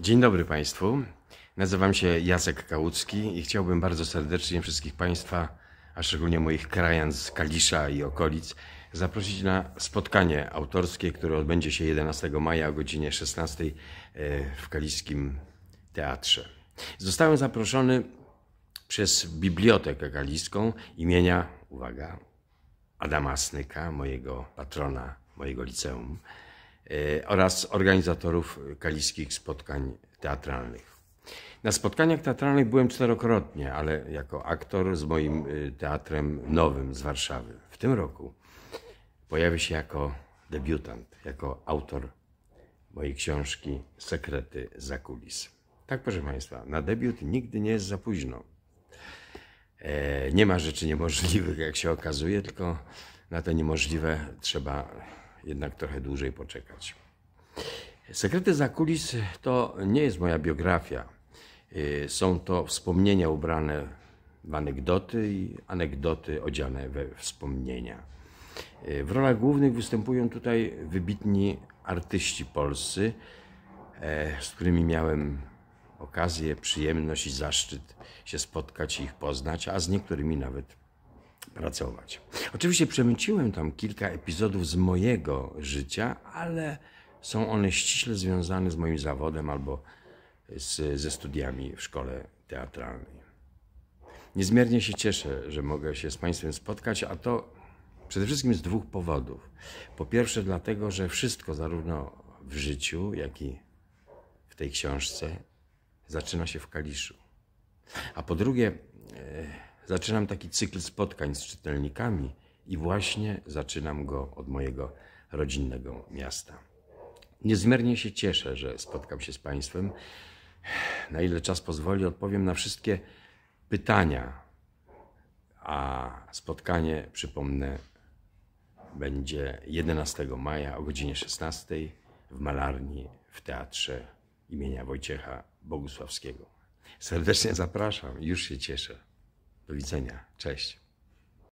Dzień dobry Państwu. Nazywam się Jacek Kałucki i chciałbym bardzo serdecznie wszystkich Państwa, a szczególnie moich krajan z Kalisza i okolic, zaprosić na spotkanie autorskie, które odbędzie się 11 maja o godzinie 16 e, w Kaliskim Teatrze. Zostałem zaproszony przez Bibliotekę Kaliską imienia, uwaga, Adama Snyka, mojego patrona, mojego liceum E, oraz organizatorów kaliskich spotkań teatralnych. Na spotkaniach teatralnych byłem czterokrotnie, ale jako aktor z moim e, teatrem nowym z Warszawy. W tym roku pojawię się jako debiutant, jako autor mojej książki Sekrety za kulis. Tak, proszę Państwa, na debiut nigdy nie jest za późno. E, nie ma rzeczy niemożliwych, jak się okazuje, tylko na te niemożliwe trzeba jednak trochę dłużej poczekać. Sekrety za kulis to nie jest moja biografia. Y, są to wspomnienia ubrane w anegdoty i anegdoty odziane we wspomnienia. Y, w rolach głównych występują tutaj wybitni artyści polscy, e, z którymi miałem okazję, przyjemność i zaszczyt się spotkać i ich poznać, a z niektórymi nawet pracować. Oczywiście przemyciłem tam kilka epizodów z mojego życia, ale są one ściśle związane z moim zawodem albo z, ze studiami w szkole teatralnej. Niezmiernie się cieszę, że mogę się z Państwem spotkać, a to przede wszystkim z dwóch powodów. Po pierwsze, dlatego, że wszystko, zarówno w życiu, jak i w tej książce, zaczyna się w Kaliszu. A po drugie, e, Zaczynam taki cykl spotkań z czytelnikami i właśnie zaczynam go od mojego rodzinnego miasta. Niezmiernie się cieszę, że spotkam się z Państwem. Na ile czas pozwoli, odpowiem na wszystkie pytania, a spotkanie, przypomnę, będzie 11 maja o godzinie 16 w malarni w teatrze imienia Wojciecha Bogusławskiego. Serdecznie zapraszam, już się cieszę. Do widzenia. Cześć.